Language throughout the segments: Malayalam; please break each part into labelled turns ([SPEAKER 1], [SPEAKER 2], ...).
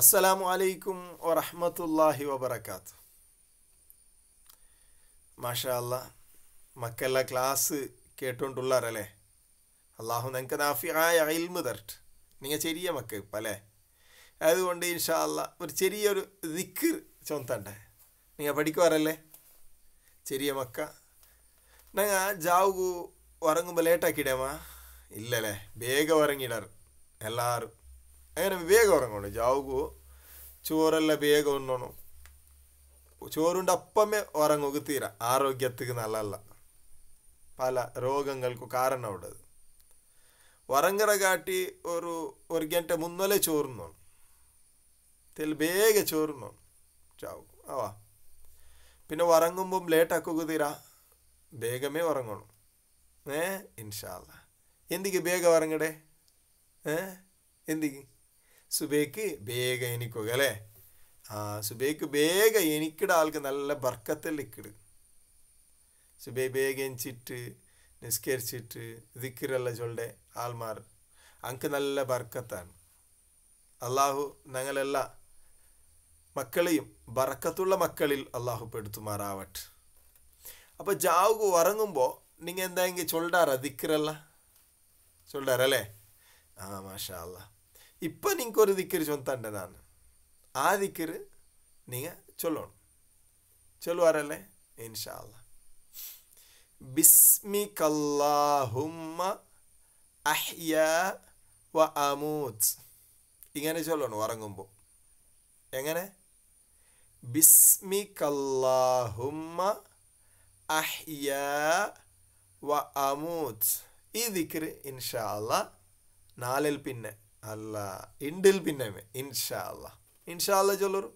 [SPEAKER 1] അസ്സലാമു അലൈക്കും വറഹമത്തല്ലാഹി വബർക്കാത്ത് മാഷാല്ല മക്കളെ ക്ലാസ് കേട്ടുകൊണ്ടുള്ളാരല്ലേ അള്ളാഹു നിങ്ങൾക്ക് നാഫിയായ അയിൽമ തരട്ട് നിങ്ങൾ ചെറിയ മക്കൾ പലേ അതുകൊണ്ട് ഇൻഷാ ഒരു ചെറിയൊരു ദിക്ക് ചൊന്തണ്ട നിങ്ങൾ പഠിക്കുവാറല്ലേ ചെറിയ മക്ക നിങ്ങൾ ജാവുകു ഉറങ്ങുമ്പോൾ ലേറ്റാക്കിയിടേമാ ഇല്ലല്ലേ വേഗം ഉറങ്ങിയിടാറ് എല്ലാവരും അങ്ങനെ വിവേകം ഉറങ്ങണം ಜಾವುಗು ചോറല്ല ಬೇಗ ഉണ്ണണം ചോറുണ്ട് അപ്പമേ ഉറങ്ങുക തീര ആരോഗ്യത്തിക്ക് നല്ലല്ല പല രോഗങ്ങൾക്ക് കാരണം അവിടെ ഉറങ്ങറ കാട്ടി ഒരു ഒരു ഗണ്ട മുന്നലെ ചോറുന്നോ തെൽ വേഗ ചോറുന്നോ ചാവും ആവാ പിന്നെ ഉറങ്ങുമ്പം ലേറ്റ് ആക്കുക തീര വേഗമേ ഉറങ്ങണം ഏ ഇൻഷാല്ല എന്തിക്ക് വേഗം ഉറങ്ങടേ ഏ എന്തിക്ക് സുബേക്ക് വേഗം എനിക്കുക അല്ലേ ആ സുബേക്ക് വേഗം എനിക്കിട ആൾക്ക് നല്ല ബർക്കത്തിൽ നിൽക്കിട് സുബേ വേഗം എനിച്ചിട്ട് നിസ്കരിച്ചിട്ട് ദിക്കിറല്ല ചൊല്ലെ ആൾമാർ അങ്ക് നല്ല ബർക്കത്താണ് അള്ളാഹു ഞങ്ങളെല്ലാ മക്കളെയും ബറക്കത്തുള്ള മക്കളിൽ അള്ളാഹു പെടുത്തുമാറാവട്ടെ അപ്പോൾ ജാവുക്ക് ഉറങ്ങുമ്പോൾ നിങ്ങൾ എന്തായെങ്കിൽ ചൊല്ലാറാ ദിക്കിറല്ല ചൊല്ലാറല്ലേ ആ മാഷാ അള്ളാഹ് இப்போ நீங்கள் ஒரு திக்கரு சொந்தாண்ட தான் ஆ திக்கரு நீங்கள் சொல்லணும் சொல்லுவாரல்லே இன்ஷா அல்லா பிஸ்மி கல்லாஹும்ம അഹ്യാ വ അമൂത്ത് ഇങ്ങനെ ചൊല്ലണം ഉറങ്ങുമ്പോൾ എങ്ങനെ ബിസ്മി കല്ലാഹുമ്മ അഹ്യാ വ അമൂത്ത് ഈ ദിക്ർ ഇൻഷാ അല്ല നാലിൽ പിന്നെ అల్లా ఇండిల్ ಬಿನ್ನೆಮೆ ఇన్షా అల్లా ఇన్షా అల్లా ಜೊಲ್ಲರು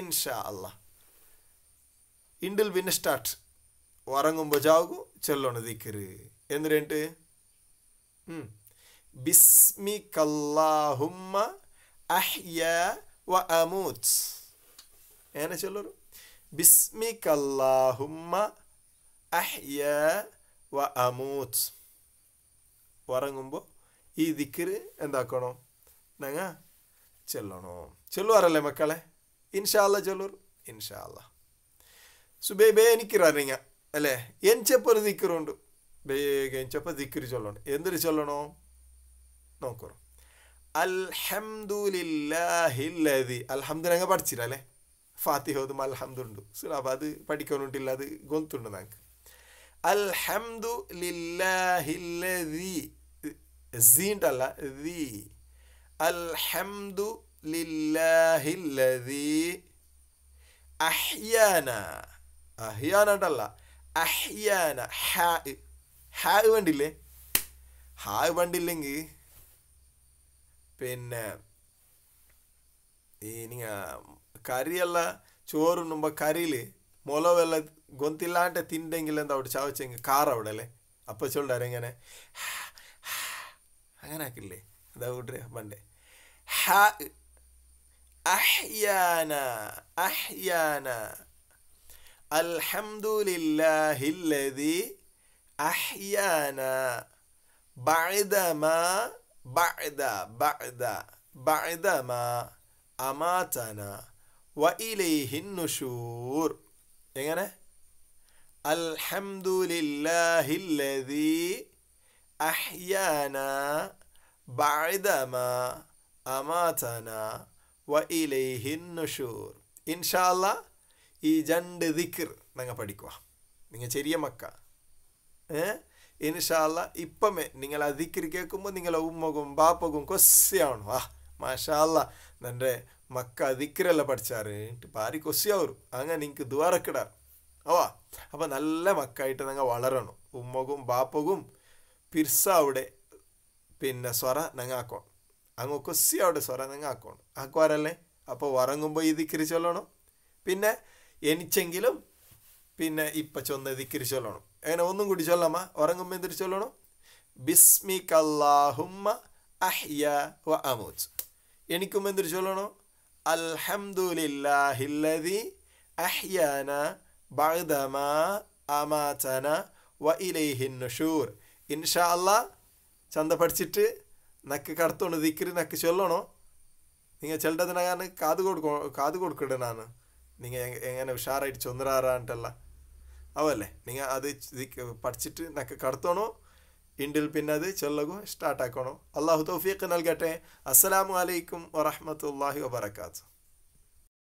[SPEAKER 1] ఇన్షా అల్లా ఇండిల్ ಬಿನ್ನ స్టార్ట్ వరంగం బజావుకు చెల్లొని దిక్కరు ఎందుకంటే బిస్మి కల్లాహుమ్మ అహ్యా వ అమూత్ ఏనా చెల్లరు బిస్మి కల్లాహుమ్మ అహ్యా వ అమూత్ వరంగంబో ఈ దిక్కరు ఎందాకోణం നങ്ങ நாங்கள் செல்லணும் செல்லுவாரல்ல மக்களே இன்ஷால்லா செல்லூர் இன்ஷால்லா സുബൈബേ എനിക്കിറങ്ങിയ അല്ലേ എനിച്ചപ്പോൾ ദിക്കറുണ്ട് ബേഗ എനിച്ചപ്പോൾ ദിക്കര് ചൊല്ലണം എന്തൊരു ചൊല്ലണോ നോക്കൂ അൽഹംദുലില്ലാഹില്ലതി അൽഹംദു ഞങ്ങൾ പഠിച്ചിരല്ലേ ഫാത്തിഹോദും അൽഹംദുണ്ട് സുലാബ് അത് പഠിക്കാനുണ്ടില്ല അത് ഗൊന്തുണ്ട് ഞങ്ങൾക്ക് അൽഹംദു ലില്ലാഹില്ലതി സീണ്ടല്ല ദീ അൽഹംദു ലില്ലാഹില്ലദി അഹ്യാന അഹ്യാനായിട്ടല്ല അഹ്യാന ഹാ ഹാ വണ്ടില്ലേ ഹാ വേണ്ടില്ലെങ്കിൽ പിന്നെ ഈ നിങ്ങൾ കറിയല്ല ചോറുണ്ണുമ്പോൾ കറിയിൽ മുളവെല്ലാം ഗൊന്തില്ലാണ്ട് തിണ്ടെങ്കിൽ എന്താ അവിടെ ചാവച്ചെങ്കിൽ കാർ അവിടെ അല്ലേ അപ്പം ചൊല്ലാരെങ്ങനെ അങ്ങനെ ആക്കില്ലേ ഇതാ കൂട്ടർ പണ്ടേ ഹ അഹ്യാന അഹ്യാന അൽഹംദുലില്ലാഹില്ലദി അഹ്യാന ബഅദമ ബഅദ ബഅദ ബഅദമ അമാതന വ ഇലൈഹിൻ നുഷൂർ എങ്ങനെ അഹ്യാന ബാഴ്ദമാ അമാതന വ ഇലൈഹിന്നുഷൂർ ഇൻഷാല്ല ഈ രണ്ട് ദിക്കർ നിങ്ങൾ പഠിക്കുക നിങ്ങൾ ചെറിയ മക്ക ഏ ഇൻഷാല്ല ഇപ്പമേ നിങ്ങൾ ആ ദിക്കർ കേൾക്കുമ്പോൾ നിങ്ങളെ ഉമ്മകും ബാപ്പകും കൊസ്സിയാവണം ആ മാഷാല്ല നൻ്റെ മക്ക ദിക്കറല്ല പഠിച്ചാറ് ഭാരി കൊസ്സിയാവും അങ്ങനെ നിങ്ങൾക്ക് ദ്വാരക്കിടാർ അവാ അപ്പം നല്ല മക്കായിട്ട് നിങ്ങൾ വളരണം ഉമ്മകും ബാപ്പകും പിർസാവിടെ പിന്നെ സ്വറ ഞങ്ങാക്കോണം അങ്ങ് കൊസ്സി അവിടെ സ്വറ ഞങ്ങാക്കോണം ആക്കുവാരല്ലേ അപ്പോൾ ഉറങ്ങുമ്പോൾ ഈ ചൊല്ലണം പിന്നെ എനിച്ചെങ്കിലും പിന്നെ ഇപ്പം ചൊന്ന് ചൊല്ലണം അങ്ങനെ ഒന്നും കൂടി ചൊല്ലാമ ഉറങ്ങുമ്പോൾ എന്തിരി ചൊല്ലണം ബിസ്മി കല്ലാഹുമ്മ അഹ്യ വ അമൂജ് എനിക്കും എന്തിരി ചൊല്ലണം അൽഹംദുലില്ലാഹില്ലതി അഹ്യാന ബഅദമ അമാചന വ ഇലൈഹിൻ ഇൻഷാ അല്ലാഹ് ചന്ത പഠിച്ചിട്ട് നക്ക് ಕಡ್ತೊಂಡು ദിക്കിരി നക്ക് ചൊല്ലണോ നിങ്ങൾ ചിലടത്തിന് ഞാൻ കാത് കൊടുക്കോ കാത് കൊടുക്കടനാണ് നിങ്ങൾ എങ്ങനെ ഉഷാറായിട്ട് ചൊന്തരാറാണ്ടല്ല അവല്ലേ നിങ്ങൾ അത് പഠിച്ചിട്ട് നക്ക് കടത്തണോ ഇണ്ടിൽ പിന്നെ അത് ചൊല്ലകും സ്റ്റാർട്ടാക്കണോ അള്ളാഹു തൗഫീഖ് നൽകട്ടെ അസ്സലാമു അലൈക്കും വറഹമത്തല്ലാഹി വബർക്കാത്തു